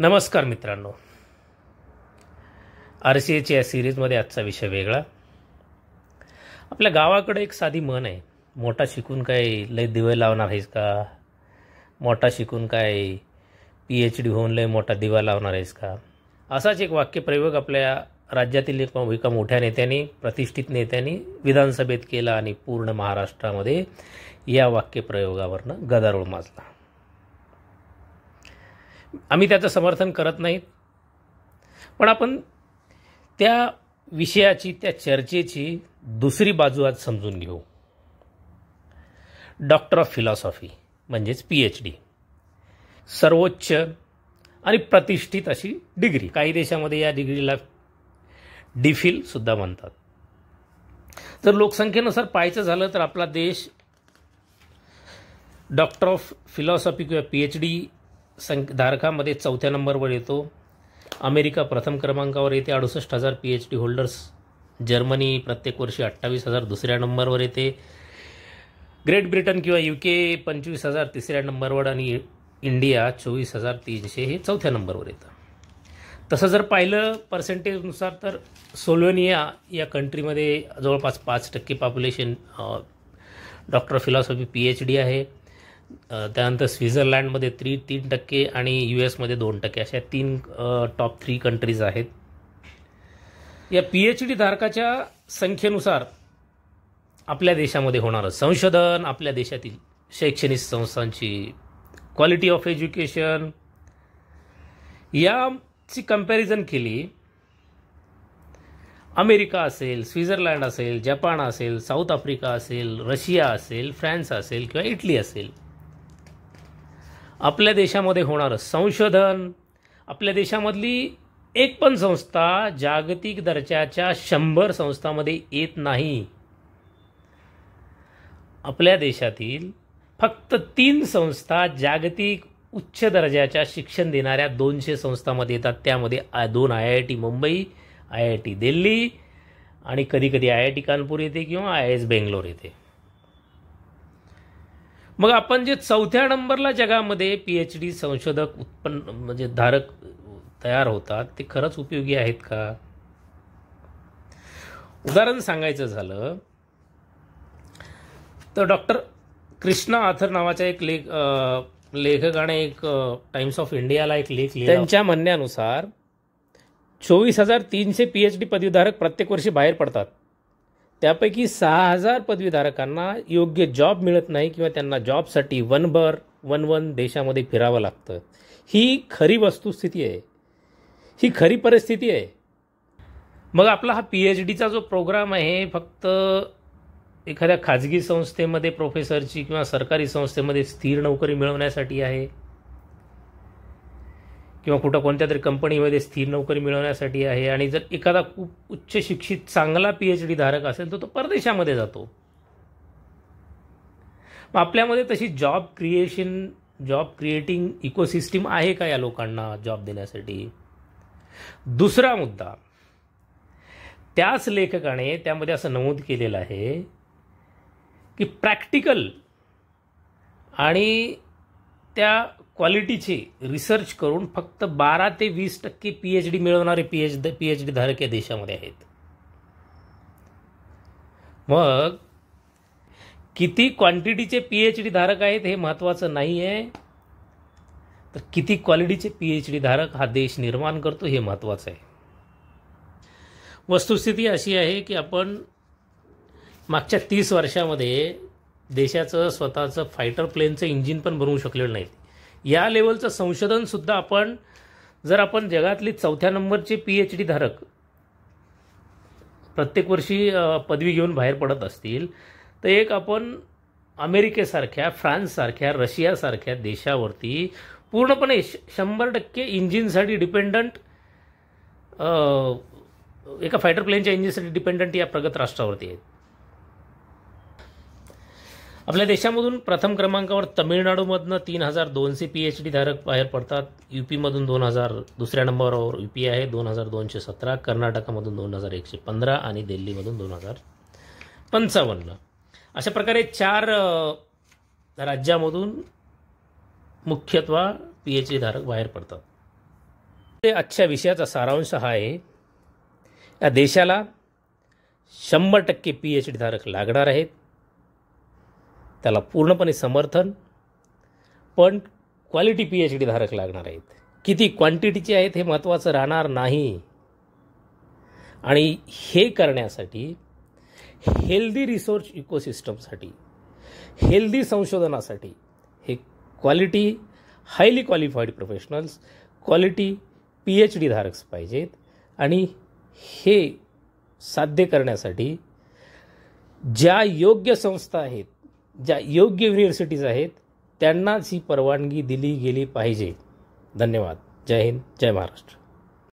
नमस्कार मित्रांनो R C एच्या या सिरीजमध्ये आजचा विषय वेगळा आपल्या गावाकडे एक साधी मन आहे मोठा शिकून काय लय दिवे लावणार आहेस का मोठा शिकून काय पी एच डी होऊन लय मोठा दिवा लावणार आहेस का असाच एक वाक्यप्रयोग आपल्या राज्यातील एका मोठ्या नेत्यांनी प्रतिष्ठित नेत्यांनी विधानसभेत केला आणि पूर्ण महाराष्ट्रामध्ये या वाक्यप्रयोगावरनं गदारोळ माजला आम्ही त्याचं समर्थन करत नाहीत पण आपण त्या विषयाची त्या चर्चेची दुसरी बाजू आज समजून घेऊ डॉक्टर ऑफ फिलॉसॉफी म्हणजेच पी एच डी सर्वोच्च आणि प्रतिष्ठित अशी डिग्री काही देशामध्ये या डिग्रीला डिफिलसुद्धा म्हणतात तर लोकसंख्येनुसार पाहायचं झालं तर आपला देश डॉक्टर ऑफ फिलॉसॉफी किंवा पी एच डी सं धारकामध्ये चौथ्या नंबरवर येतो अमेरिका प्रथम क्रमांकावर येते अडुसष्ट हजार P H D holders Germany प्रत्येक वर्षी अठ्ठावीस हजार दुसऱ्या नंबरवर येते ग्रेट ब्रिटन किंवा यू के पंचवीस हजार तिसऱ्या नंबरवर आणि इंडिया चोवीस हजार तीनशे हे चौथ्या नंबरवर येतं तसं जर पाहिलं पर्सेंटेजनुसार तर सोलोनिया या कंट्रीमध्ये जवळपास पाच टक्के population doctor philosophy P H D आहे त्यानंतर स्वित्झर्लंडमध्ये त्री तीन टक्के आणि यू एसमध्ये दोन टक्के अशा तीन टॉप थ्री कंट्रीज आहेत या पी एच डी धारकाच्या संख्येनुसार आपल्या देशामध्ये होणारं संशोधन आपल्या देशातील शैक्षणिक संस्थांची क्वालिटी ऑफ एज्युकेशन याची कम्पॅरिझन केली अमेरिका असेल स्वित्झर्लंड असेल जपान असेल साऊथ आफ्रिका असेल रशिया असेल फ्रान्स असेल किंवा इटली असेल आपल्या देशामध्ये होणारं संशोधन आपल्या देशामधली एक पण संस्था जागतिक दर्जाच्या शंभर संस्थामध्ये येत नाही आपल्या देशातील फक्त तीन संस्था जागतिक उच्च दर्जाच्या शिक्षण देणाऱ्या दोनशे संस्थामध्ये येतात त्यामध्ये दोन I I T Mumbai I I T Delhi आणि कधीकधी आय आय टी कानपूर येते किंवा आय आय एस बेंगलोर येते मग आपण जे चौथ्या नंबरला जगामध्ये पी एच डी संशोधक उत्पन्न म्हणजे धारक तयार होतात ते खरंच उपयोगी आहेत का उदाहरण सांगायचं झालं तर डॉक्टर कृष्णा आथर नावाचा एक लेख लेखकाने एक टाइम्स ऑफ इंडियाला एक लेख लिहिला त्यांच्या म्हणण्यानुसार चोवीस हजार तीनशे पी एच डी पदवीधारक प्रत्येक वर्षी बाहेर पडतात त्यापैकी सहा हजार पदवीधारकांना योग्य जॉब मिळत नाही किंवा त्यांना जॉबसाठी वनभर वन देशामध्ये फिरावं लागतं ही खरी वस्तुस्थिती आहे ही खरी परिस्थिती आहे मग आपला हा पी एच डीचा जो प्रोग्राम आहे फक्त एखाद्या खाजगी संस्थेमध्ये प्रोफेसरची किंवा सरकारी संस्थेमध्ये स्थिर नोकरी मिळवण्यासाठी आहे किंवा कुठं कोणत्या तरी कंपनीमध्ये स्थिर नोकरी मिळवण्यासाठी आहे आणि जर एखादा खूप उच्च शिक्षित चांगला पी एच डी धारक असेल तर तो परदेशामध्ये जातो मग आपल्यामध्ये तशी job creation job creating ecosystem आहे का या लोकांना जॉब देण्यासाठी दुसरा मुद्दा त्याच लेखकाने त्यामध्ये असं नमूद केलेलं आहे की प्रॅक्टिकल आणि त्या क्वालिटीचे रिसर्च करून फक्त बारा ते वीस टक्के पी एच डी मिळवणारे P H D P H D धारक या देशामध्ये आहेत मग किती क्वांटिटीचे पी एच डी धारक आहेत हे महत्त्वाचं नाही आहे तर किती क्वालिटीचे पी एच डी धारक हा देश निर्माण करतो हे महत्त्वाचं आहे वस्तुस्थिती अशी आहे की आपण मागच्या तीस वर्षामध्ये देशाचं स्वतःचं फायटर प्लेनचं इंजिन पण बनवू शकलेलं नाही या लेवलचं संशोधनसुद्धा आपण जर आपण जगातली चौथ्या नंबरचे पी एच डी धारक प्रत्येक वर्षी पदवी घेऊन बाहेर पडत असतील तर एक आपण अमेरिकेसारख्या फ्रान्ससारख्या रशियासारख्या देशावरती पूर्णपणे श शंभर टक्के इंजिनसाठी डिपेंडंट एका फायटर प्लेनच्या इंजिनसाठी डिपेंडंट या प्रगत राष्ट्रावरती आहेत आपल्या देशामधून प्रथम क्रमांकावर तमिळनाडूमधनं तीन हजार दोनशे पी एच डी धारक बाहेर पडतात यू पीमधून दोन हजार दुसऱ्या नंबरवर यू पी आहे दोन हजार दोनशे सतरा कर्नाटकामधून दोन हजार एकशे पंधरा आणि दिल्लीमधून दोन हजार पंचावन्न अशा प्रकारे चार राज्यामधून मुख्यत्वा पी एच डी धारक बाहेर पडतात ते आजच्या विषयाचा सारांश हा आहे या देशाला शंभर टक्के पी एच डी धारक लागणार आहेत त्याला पूर्णपणे समर्थन पण क्वालिटी पी एच डी धारक लागणार आहेत किती क्वांटिटीचे आहेत हे महत्त्वाचं राहणार नाही आणि हे करण्यासाठी हेल्दी रिसोर्स इकोसिस्टमसाठी हेल्दी संशोधनासाठी हे quality highly qualified professionals quality P H D धारक पाहिजेत आणि हे साध्य करण्यासाठी ज्या योग्य संस्था आहेत ज्या योग्य युनिव्हर्सिटीज आहेत त्यांनाच ही परवानगी दिली गेली पाहिजे धन्यवाद जय हिंद जय महाराष्ट्र